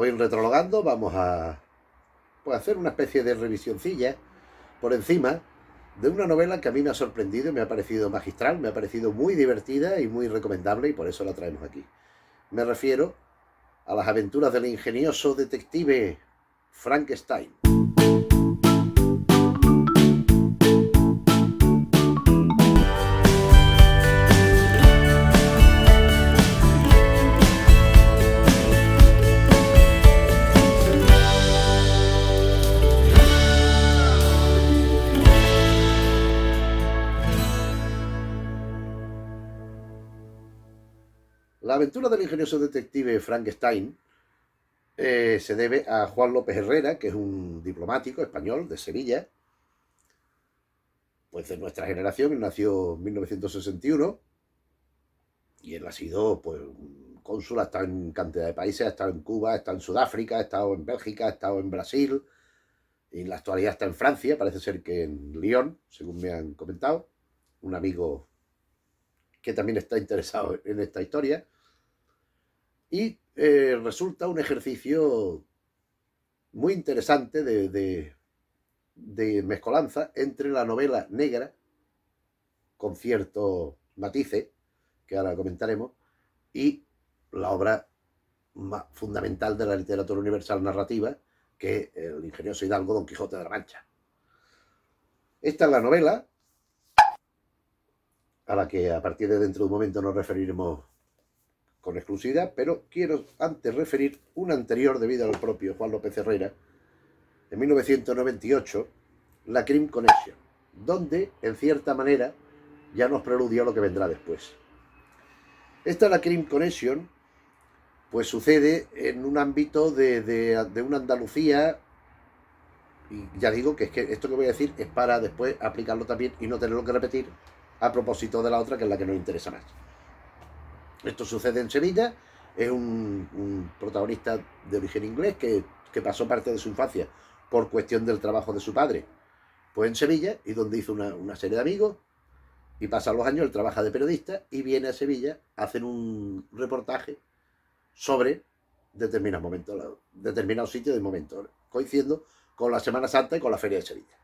Voy Retrologando vamos a pues, hacer una especie de revisioncilla por encima de una novela que a mí me ha sorprendido, me ha parecido magistral, me ha parecido muy divertida y muy recomendable y por eso la traemos aquí. Me refiero a las aventuras del ingenioso detective Frankenstein. La aventura del ingenioso detective Frankenstein eh, se debe a Juan López Herrera, que es un diplomático español de Sevilla, pues de nuestra generación, nació en 1961 y él ha sido pues cónsul, hasta en cantidad de países, ha estado en Cuba, ha estado en Sudáfrica, ha estado en Bélgica, ha estado en Brasil, y en la actualidad está en Francia, parece ser que en Lyon, según me han comentado, un amigo que también está interesado en esta historia. Y eh, resulta un ejercicio muy interesante de, mezcolanza entre la novela negra, con cierto matices, que ahora comentaremos, y la obra fundamental de la literatura universal narrativa, que es el ingenioso hidalgo Don Quijote de la Mancha. Esta es la novela, a la que a partir de dentro de un momento nos referiremos con exclusividad, pero quiero antes referir un anterior debido al propio Juan López Herrera, En 1998, la Crim Connection, donde, en cierta manera, ya nos preludió lo que vendrá después. Esta la Crim Connection, pues sucede en un ámbito de, de, de una Andalucía, y ya digo que, es que esto que voy a decir es para después aplicarlo también y no tenerlo que repetir a propósito de la otra, que es la que nos interesa más. Esto sucede en Sevilla, es un, protagonista de origen inglés que, pasó parte de su infancia por cuestión del trabajo de su padre, pues en Sevilla, y donde hizo una, serie de amigos, y pasan los años, él trabaja de periodista y viene a Sevilla, hacen un reportaje sobre determinados momento determinados sitios de momento, coincidiendo con la Semana Santa y con la Feria de Sevilla.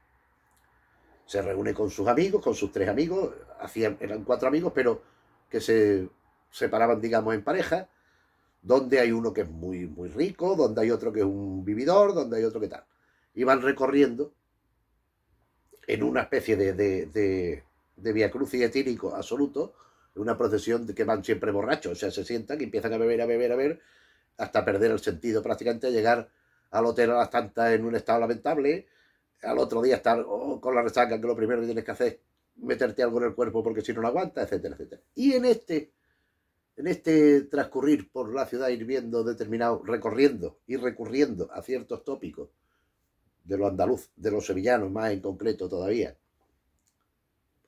Se reúne con sus amigos, con sus tres amigos, hacían, eran cuatro amigos, pero que se separaban, digamos, en pareja, donde hay uno que es muy, muy rico, donde hay otro que es un vividor, donde hay otro que tal. Y van recorriendo en una especie de, de, de, de viacrucis etílico absoluto, una procesión que van siempre borrachos, o sea, se sientan y empiezan a beber, a beber, a beber, hasta perder el sentido prácticamente, llegar al hotel a las tantas en un estado lamentable, al otro día estar oh, con la resaca, que lo primero que tienes que hacer es meterte algo en el cuerpo porque si no lo aguanta etcétera, etcétera. Y en este en este transcurrir por la ciudad ir viendo recorriendo y recurriendo a ciertos tópicos de lo andaluz, de los sevillanos más en concreto todavía,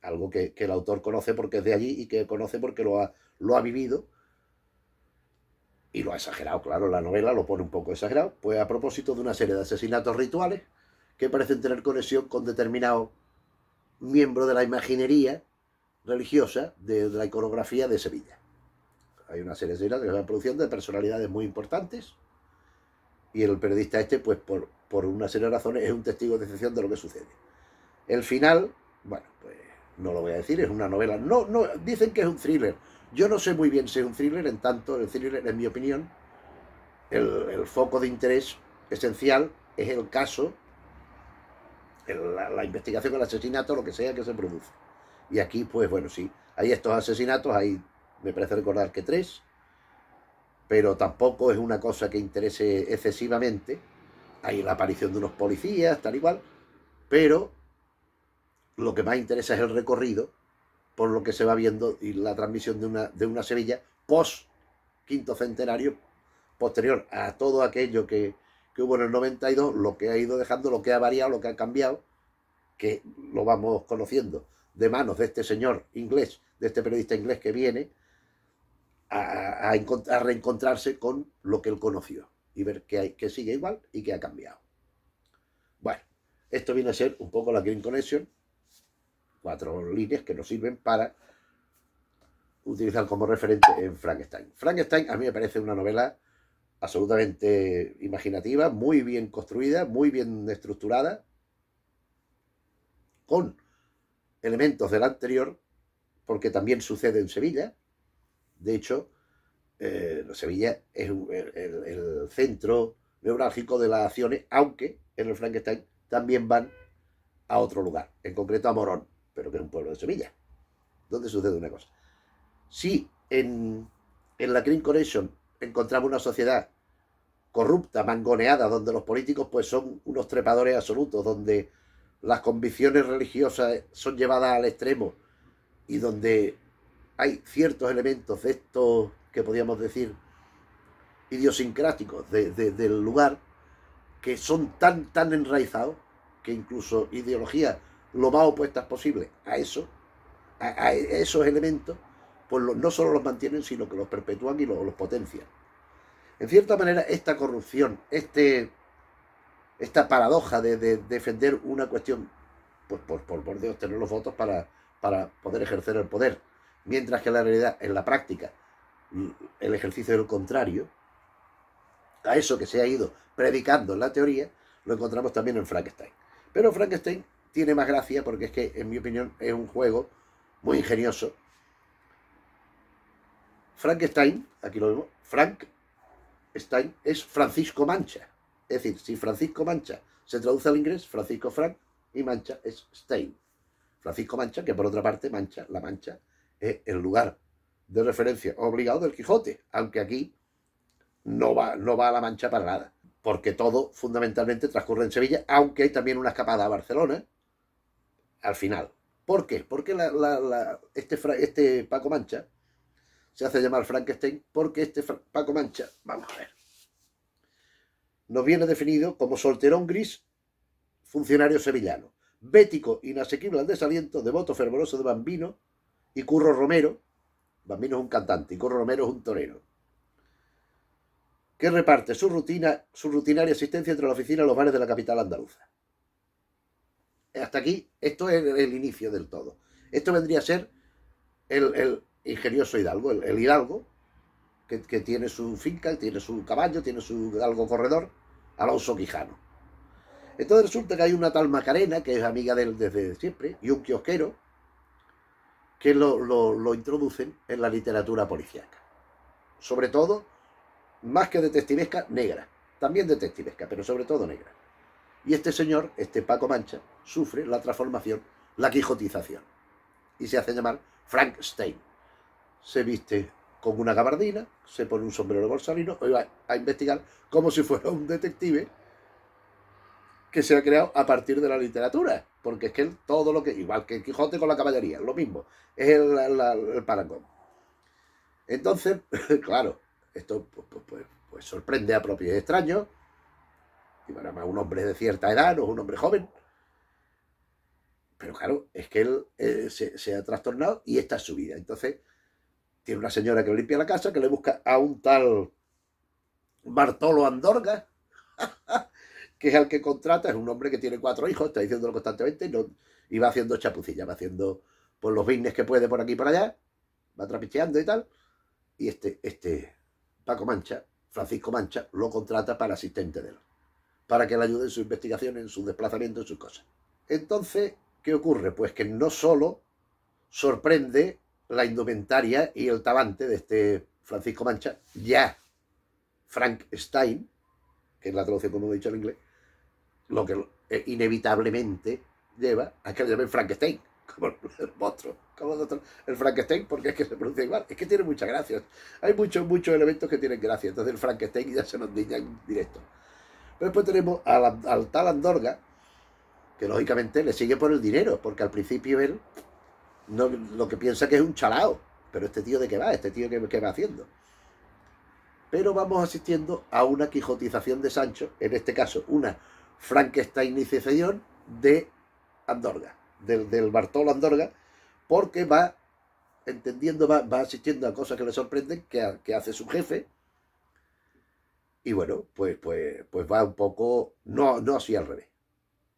algo que, el autor conoce porque es de allí y que conoce porque lo ha, vivido y lo ha exagerado, claro, la novela lo pone un poco exagerado, pues a propósito de una serie de asesinatos rituales que parecen tener conexión con determinado miembro de la imaginería religiosa de la iconografía de Sevilla hay una serie de que se van produciendo de personalidades muy importantes y el periodista este, pues por, una serie de razones, es un testigo de excepción de lo que sucede. El final, bueno, pues no lo voy a decir, es una novela. No, no, dicen que es un thriller. Yo no sé muy bien si es un thriller, en tanto el thriller, en mi opinión, el, foco de interés esencial es el caso, la, la, investigación, el asesinato, lo que sea que se produce. Y aquí, pues bueno, sí, hay estos asesinatos, hay me parece recordar que tres, pero tampoco es una cosa que interese excesivamente. Hay la aparición de unos policías, tal igual, pero lo que más interesa es el recorrido, por lo que se va viendo y la transmisión de una, de una Sevilla post quinto centenario, posterior a todo aquello que, que hubo en el 92, lo que ha ido dejando, lo que ha variado, lo que ha cambiado, que lo vamos conociendo de manos de este señor inglés, de este periodista inglés que viene, a, reencontrarse con lo que él conoció y ver que, hay, que sigue igual y que ha cambiado. Bueno, esto viene a ser un poco la Green Connection, cuatro líneas que nos sirven para utilizar como referente en Frankenstein. Frankenstein a mí me parece una novela absolutamente imaginativa, muy bien construida, muy bien estructurada, con elementos del anterior, porque también sucede en Sevilla, de hecho, eh, Sevilla es el, centro neurálgico de las acciones, aunque en el Frankenstein también van a otro lugar, en concreto a Morón, pero que es un pueblo de Sevilla, donde sucede una cosa. Si en, la Green Connection encontramos una sociedad corrupta, mangoneada, donde los políticos pues son unos trepadores absolutos, donde las convicciones religiosas son llevadas al extremo y donde hay ciertos elementos de estos que podríamos decir idiosincráticos del lugar que son tan, tan enraizados que incluso ideologías lo más opuestas posible a eso, a, esos elementos, pues no solo los mantienen, sino que los perpetúan y los, potencian. En cierta manera, esta corrupción, este, esta paradoja de, defender una cuestión, pues por, por, Dios, tener los votos para, para poder ejercer el poder, Mientras que la realidad, en la práctica, mm, el ejercicio es contrario. A eso que se ha ido predicando en la teoría, lo encontramos también en Frankenstein. Pero Frankenstein tiene más gracia porque es que, en mi opinión, es un juego muy ingenioso. Frankenstein, aquí lo vemos, Frankenstein es Francisco Mancha. Es decir, si Francisco Mancha se traduce al inglés, Francisco Frank y Mancha es Stein. Francisco Mancha, que por otra parte, Mancha, la Mancha, es eh, el lugar de referencia obligado del Quijote, aunque aquí no va, no va a la mancha para nada, porque todo fundamentalmente transcurre en Sevilla, aunque hay también una escapada a Barcelona al final. ¿Por qué? Porque este, este Paco Mancha se hace llamar Frankenstein porque este Paco Mancha, vamos a ver, nos viene definido como solterón gris, funcionario sevillano, bético, inasequible al desaliento, devoto fervoroso de Bambino, y Curro Romero, Bambino es un cantante y Curro Romero es un torero, que reparte su, rutina, su rutinaria asistencia entre la oficina y los bares de la capital andaluza. Hasta aquí, esto es el, inicio del todo. Esto vendría a ser el, ingenioso Hidalgo, el, Hidalgo, que, que, tiene su finca, tiene su caballo, tiene su Hidalgo corredor, Alonso Quijano. Entonces resulta que hay una tal Macarena, que es amiga de él desde siempre, y un quiosquero, que lo, introducen en la literatura policíaca. Sobre todo, más que detectivesca, negra. También detectivesca, pero sobre todo negra. Y este señor, este Paco Mancha, sufre la transformación, la quijotización. Y se hace llamar Stein. Se viste con una gabardina, se pone un sombrero bolsalino y va a investigar como si fuera un detective que se ha creado a partir de la literatura, porque es que todo lo que, igual que el Quijote con la caballería, lo mismo, es el, el, parangón. Entonces, claro, esto pues, pues, pues, pues, sorprende a propios extraños, y para más un hombre de cierta edad, no un hombre joven, pero claro, es que él eh, se, ha trastornado y esta es su vida. Entonces, tiene una señora que limpia la casa, que le busca a un tal Bartolo Andorga, que es al que contrata, es un hombre que tiene cuatro hijos, está diciéndolo constantemente, y, va haciendo chapucilla, va haciendo por los business que puede por aquí y por allá, va trapicheando y tal. Y este, este Paco Mancha, Francisco Mancha, lo contrata para asistente de él, para que le ayude en su investigación, en su desplazamiento, en sus cosas. Entonces, ¿qué ocurre? Pues que no solo sorprende la indumentaria y el talante de este Francisco Mancha, ya Frank Stein, que es la traducción como he dicho en inglés, lo que eh, inevitablemente lleva a que le llamen Frankenstein, como el monstruo, como el, otro, el Frankenstein, porque es que se pronuncia igual, es que tiene mucha gracia, Hay muchos, muchos elementos que tienen gracia, entonces el Frankenstein ya se nos niña en directo. Pero después tenemos al, al tal Andorga, que lógicamente le sigue por el dinero, porque al principio él no, lo que piensa que es un chalao, pero este tío de qué va, este tío qué que va haciendo. Pero vamos asistiendo a una quijotización de Sancho, en este caso una Frankenstein y de Andorga, del, Bartolo Andorga, porque va entendiendo, va, asistiendo a cosas que le sorprenden, que, hace su jefe, y bueno, pues, pues, pues va un poco, no, no así al revés.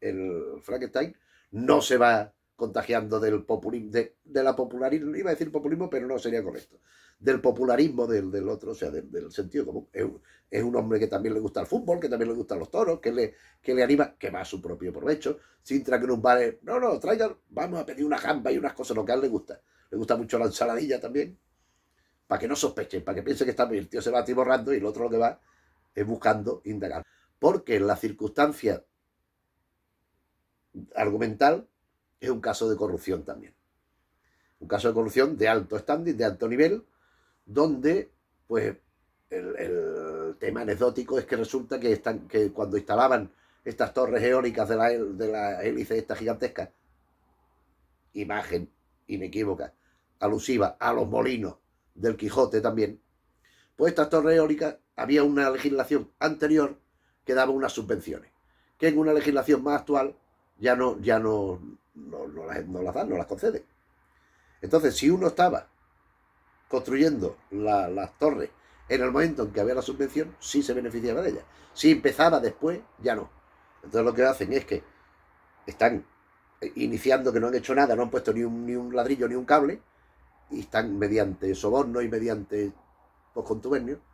El Frankenstein no se va contagiando del populismo, de, la popularismo, iba a decir populismo, pero no sería correcto, del popularismo del, del otro, o sea, del, sentido común. Es un, hombre que también le gusta el fútbol, que también le gustan los toros, que le, que le anima, que va a su propio provecho, sin un vale, no, no, traigan, vamos a pedir una jamba y unas cosas, lo que a él le gusta. Le gusta mucho la ensaladilla también, para que no sospechen, para que piense que está el tío se va borrando y el otro lo que va es buscando indagar. Porque en la circunstancia argumental es un caso de corrupción también. Un caso de corrupción de alto standing, de alto nivel, donde pues el, tema anecdótico es que resulta que, están, que cuando instalaban estas torres eólicas de la, hélice esta gigantesca, imagen inequívoca, alusiva a los molinos del Quijote también, pues estas torres eólicas había una legislación anterior que daba unas subvenciones, que en una legislación más actual ya no, ya no, no, las, no dan, no las concede. Entonces, si uno estaba construyendo la, las torres en el momento en que había la subvención, sí se beneficiaba de ella Si empezaba después, ya no. Entonces lo que hacen es que están iniciando que no han hecho nada, no han puesto ni un, ni un ladrillo ni un cable, y están mediante soborno y mediante postcontubernio pues,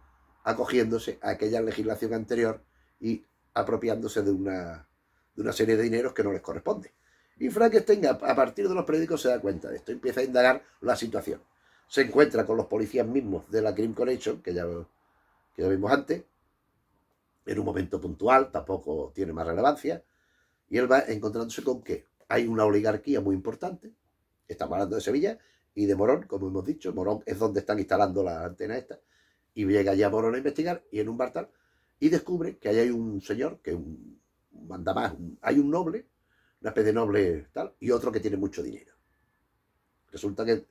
acogiéndose a aquella legislación anterior y apropiándose de una, de una serie de dineros que no les corresponde. Y Frankenstein, a partir de los periódicos, se da cuenta de esto, empieza a indagar la situación. Se encuentra con los policías mismos de la Crime Connection, que ya, que vimos antes, en un momento puntual, tampoco tiene más relevancia, y él va encontrándose con que hay una oligarquía muy importante, estamos hablando de Sevilla, y de Morón, como hemos dicho, Morón es donde están instalando la antena esta, y llega ya Morón a investigar, y en un bar tal, y descubre que ahí hay un señor, que manda un hay un noble, una especie noble tal, y otro que tiene mucho dinero. Resulta que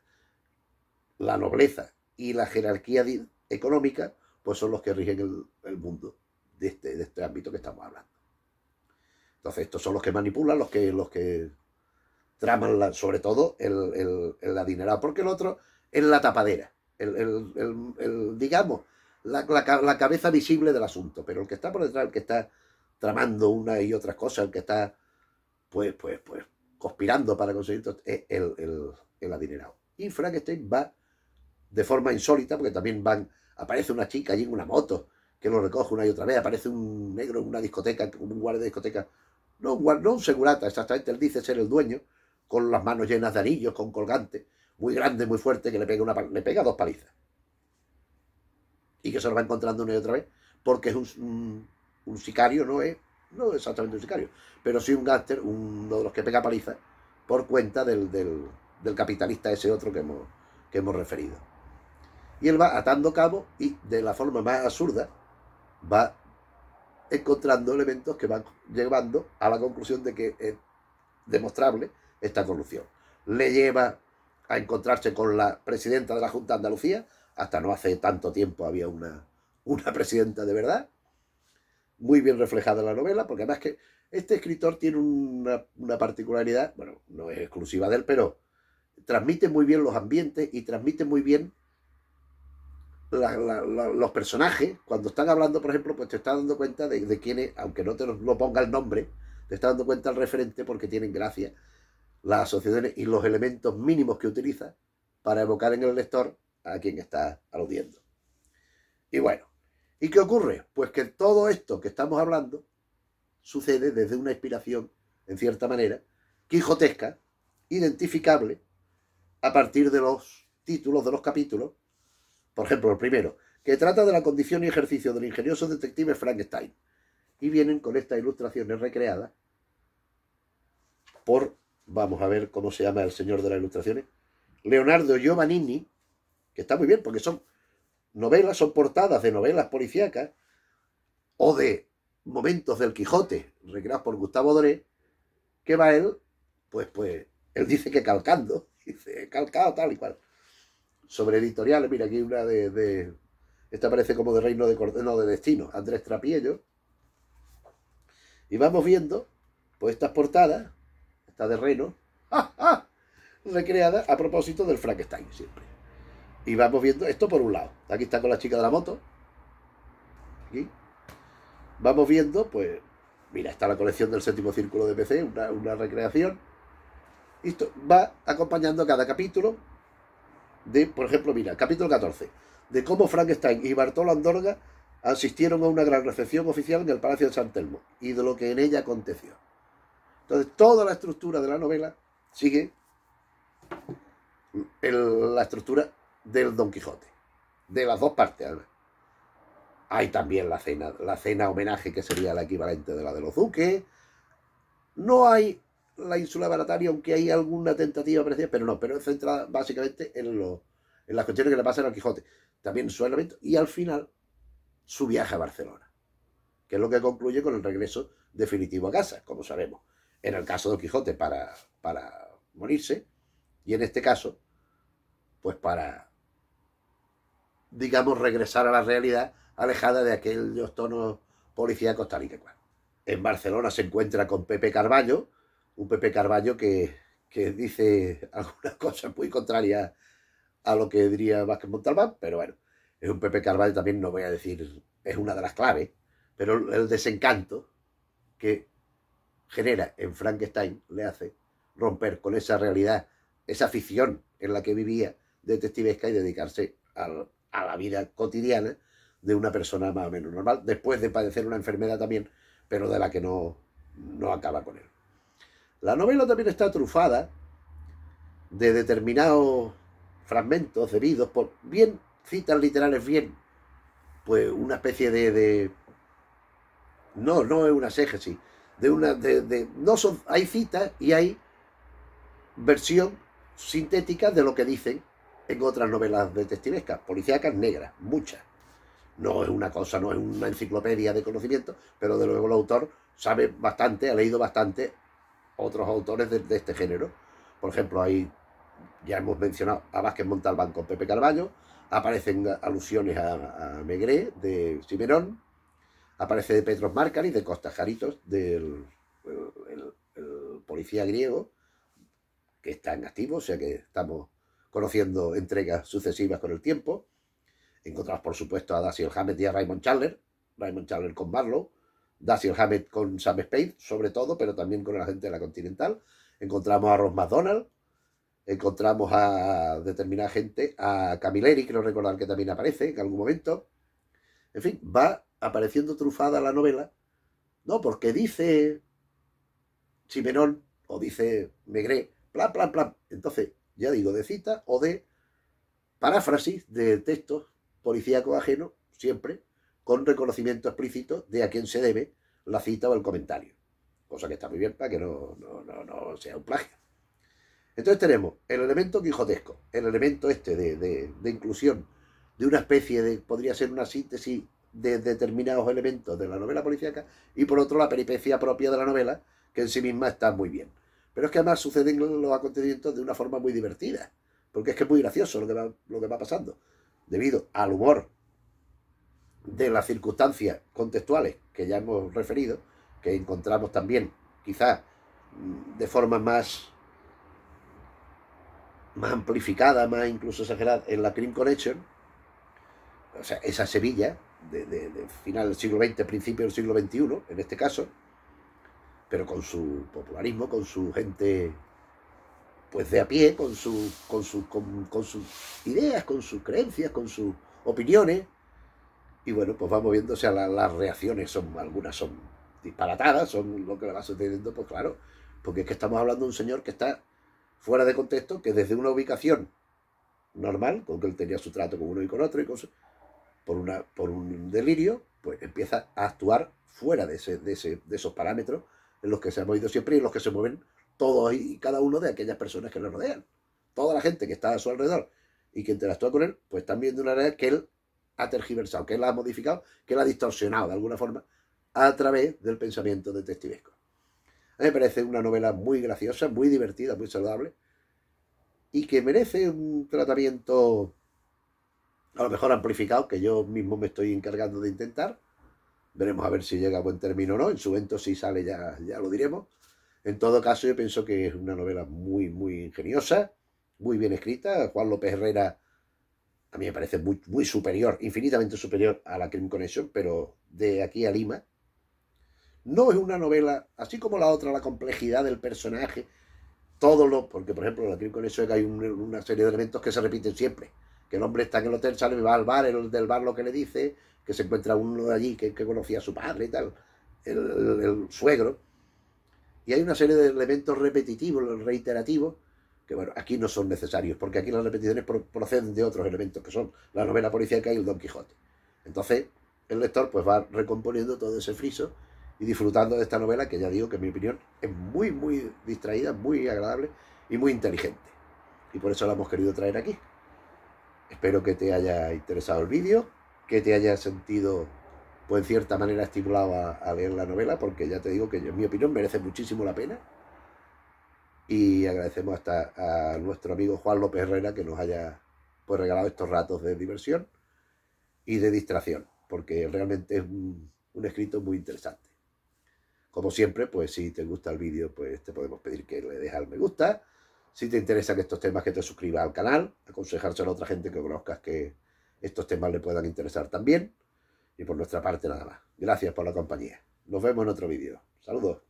la nobleza y la jerarquía económica pues son los que rigen el, mundo este, de este, ámbito que estamos hablando. Entonces estos son los que manipulan, los que, los que traman sobre todo el, el, adinerado, porque el otro es la tapadera, el, digamos, la, la cabeza visible del asunto, pero el que está por detrás, el que está tramando una y otras cosas, el que está pues, pues, pues, conspirando para conseguir este, eh, el, adinerado. Y Frankenstein va de forma insólita, porque también van, aparece una chica allí en una moto, que lo recoge una y otra vez, aparece un negro en una discoteca, un guardia de discoteca, no un, segurata, exactamente, él dice ser el dueño, con las manos llenas de anillos, con colgante, muy grande, muy fuerte, que le pega, una, le pega dos palizas. Y que se lo va encontrando una y otra vez, porque es un sicario, ¿no? Es no exactamente un sicario, pero sí un gáster, uno de los que pega paliza, por cuenta del, capitalista ese otro que hemos, que hemos referido. Y él va atando cabo y de la forma más absurda va encontrando elementos que van llevando a la conclusión de que es demostrable esta evolución. Le lleva a encontrarse con la presidenta de la Junta de Andalucía, hasta no hace tanto tiempo había una, una presidenta de verdad, muy bien reflejada en la novela, porque además que este escritor tiene una, particularidad, bueno, no es exclusiva de él, pero transmite muy bien los ambientes y transmite muy bien los personajes, cuando están hablando, por ejemplo, pues te estás dando cuenta de, de aunque no te lo ponga el nombre, te estás dando cuenta el referente porque tienen gracia las asociaciones y los elementos mínimos que utiliza para evocar en el lector a quien está aludiendo. Y bueno, ¿Y qué ocurre? Pues que todo esto que estamos hablando sucede desde una inspiración, en cierta manera, quijotesca, identificable, a partir de los títulos de los capítulos. Por ejemplo, el primero, que trata de la condición y ejercicio del ingenioso detective Frankenstein. Y vienen con estas ilustraciones recreadas por, vamos a ver cómo se llama el señor de las ilustraciones, Leonardo Giovannini, que está muy bien porque son novelas, o portadas de novelas policíacas o de momentos del Quijote, recreados por Gustavo Doré, que va él, pues, pues, él dice que calcando, dice, calcado tal y cual. Sobre editoriales, mira, aquí una de, esta parece como de Reino de de Destino, Andrés Trapiello. Y vamos viendo, pues, estas portadas, esta de Reno recreada a propósito del Frankenstein siempre. Y vamos viendo esto por un lado. Aquí está con la chica de la moto. Aquí. Vamos viendo, pues, mira, está la colección del séptimo círculo de PC, una, recreación. Y esto va acompañando cada capítulo de, por ejemplo, mira, capítulo 14, de cómo Frankenstein y Bartolo Andorga asistieron a una gran recepción oficial en el Palacio de San Telmo y de lo que en ella aconteció. Entonces, toda la estructura de la novela sigue la estructura del Don Quijote. De las dos partes, Hay también la cena, la cena homenaje que sería la equivalente de la de los duques. No hay la ínsula barataria, aunque hay alguna tentativa parecida, pero no, pero es centrada básicamente en, los en las cuestiones que le pasan Don Quijote. También su elemento. y al final su viaje a Barcelona, que es lo que concluye con el regreso definitivo a casa, como sabemos. En el caso de Don Quijote para, para morirse y en este caso, pues para digamos, regresar a la realidad alejada de aquellos tonos policíacos tal y que cual. En Barcelona se encuentra con Pepe Carballo, un Pepe Carballo que, dice algunas cosas muy contrarias a lo que diría Vázquez Montalbán, pero bueno, es un Pepe Carballo también, no voy a decir, es una de las claves, pero el desencanto que genera en Frankenstein le hace romper con esa realidad, esa afición en la que vivía detectivesca y dedicarse al, a la vida cotidiana de una persona más o menos normal, después de padecer una enfermedad también, pero de la que no, acaba con él. La novela también está trufada de determinados fragmentos heridos por bien citas literales, bien, pues una especie de, no, no es una ségesis, de una, de, no hay citas y hay versión sintética de lo que dicen en otras novelas detectivescas, policíacas negras, muchas. No es una cosa, no es una enciclopedia de conocimiento, pero de luego el autor sabe bastante, ha leído bastante otros autores de, este género. Por ejemplo, ahí ya hemos mencionado a Vázquez Montalbán con Pepe Carballo, aparecen alusiones a, a Megré de Cimerón, aparece de Petros Márcaris, de Costa Jaritos, del policía griego, que está en activo, o sea que estamos conociendo entregas sucesivas con el tiempo. Encontramos, por supuesto, a Dashiell Hammett y a Raymond Chandler. Raymond Chandler con Barlow. Dashiell Hammett con Sam Spade, sobre todo, pero también con la gente de la Continental. Encontramos a Ross McDonald. Encontramos a determinada gente, a Camilleri, creo recordar que también aparece en algún momento. En fin, va apareciendo trufada la novela. No, porque dice Chimenón o dice Megré, plan, plan, plan. Entonces, ya digo, de cita o de paráfrasis de textos policíacos ajenos, siempre con reconocimiento explícito de a quién se debe la cita o el comentario. Cosa que está muy bien para que no, sea un plagio. Entonces tenemos el elemento quijotesco, el elemento este de, de inclusión de una especie de, podría ser una síntesis de determinados elementos de la novela policíaca, y por otro la peripecia propia de la novela, que en sí misma está muy bien. Pero es que además suceden los acontecimientos de una forma muy divertida, porque es que es muy gracioso lo que va, lo que va pasando, debido al humor de las circunstancias contextuales que ya hemos referido, que encontramos también quizás mm, de forma más, más amplificada, más incluso exagerada en la Crime Connection, o sea, esa Sevilla de final del siglo XX, principio del siglo XXI, en este caso, pero con su popularismo, con su gente pues de a pie, con, su, con, con, sus ideas, con sus creencias, con sus opiniones. Y bueno, pues vamos moviéndose a las reacciones, son, algunas son disparatadas, son lo que le va sucediendo, pues claro, porque es que estamos hablando de un señor que está fuera de contexto, que desde una ubicación normal, con que él tenía su trato con uno y con otro, y por, una, por un delirio, pues empieza a actuar fuera de esos parámetros en los que se han movido siempre y en los que se mueven todos y cada uno de aquellas personas que le rodean. Toda la gente que está a su alrededor y que interactúa con él, pues también de una manera que él ha tergiversado, que él ha modificado, que él ha distorsionado de alguna forma a través del pensamiento de A mí me parece una novela muy graciosa, muy divertida, muy saludable y que merece un tratamiento a lo mejor amplificado, que yo mismo me estoy encargando de intentar, Veremos a ver si llega a buen término o no. En su evento si sale, ya, ya lo diremos. En todo caso, yo pienso que es una novela muy, muy ingeniosa, muy bien escrita. Juan López Herrera a mí me parece muy, muy superior, infinitamente superior a la Crime Connection, pero de aquí a Lima. No es una novela, así como la otra, la complejidad del personaje, todo lo. Porque, por ejemplo, en la Crime Connection hay una serie de elementos que se repiten siempre. Que el hombre está en el hotel, sale y va al bar, el del bar lo que le dice, que se encuentra uno de allí que, conocía a su padre y tal, el, suegro. Y hay una serie de elementos repetitivos, reiterativos, que bueno, aquí no son necesarios, porque aquí las repeticiones proceden de otros elementos, que son la novela policíaca y el Don Quijote. Entonces, el lector pues va recomponiendo todo ese friso y disfrutando de esta novela que ya digo que en mi opinión es muy, muy distraída, muy agradable y muy inteligente. Y por eso la hemos querido traer aquí. Espero que te haya interesado el vídeo que te haya sentido, pues en cierta manera, estimulado a, leer la novela, porque ya te digo que en mi opinión merece muchísimo la pena. Y agradecemos hasta a nuestro amigo Juan López Herrera que nos haya pues, regalado estos ratos de diversión y de distracción, porque realmente es un, escrito muy interesante. Como siempre, pues si te gusta el vídeo, pues te podemos pedir que le dejes al me gusta. Si te interesan estos temas, que te suscribas al canal, aconsejárselo a otra gente que conozcas que, estos temas le puedan interesar también. Y por nuestra parte nada más. Gracias por la compañía. Nos vemos en otro vídeo. Saludos.